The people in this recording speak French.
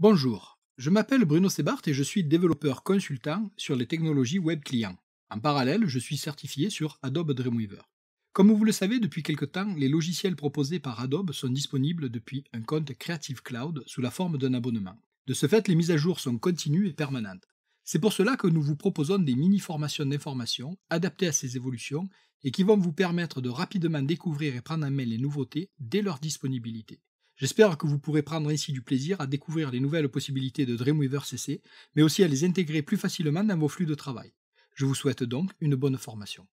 Bonjour, je m'appelle Bruno Sebart et je suis développeur consultant sur les technologies web clients. En parallèle, je suis certifié sur Adobe Dreamweaver. Comme vous le savez, depuis quelque temps, les logiciels proposés par Adobe sont disponibles depuis un compte Creative Cloud sous la forme d'un abonnement. De ce fait, les mises à jour sont continues et permanentes. C'est pour cela que nous vous proposons des mini-formations d'information adaptées à ces évolutions et qui vont vous permettre de rapidement découvrir et prendre en main les nouveautés dès leur disponibilité. J'espère que vous pourrez prendre ici du plaisir à découvrir les nouvelles possibilités de Dreamweaver CC, mais aussi à les intégrer plus facilement dans vos flux de travail. Je vous souhaite donc une bonne formation.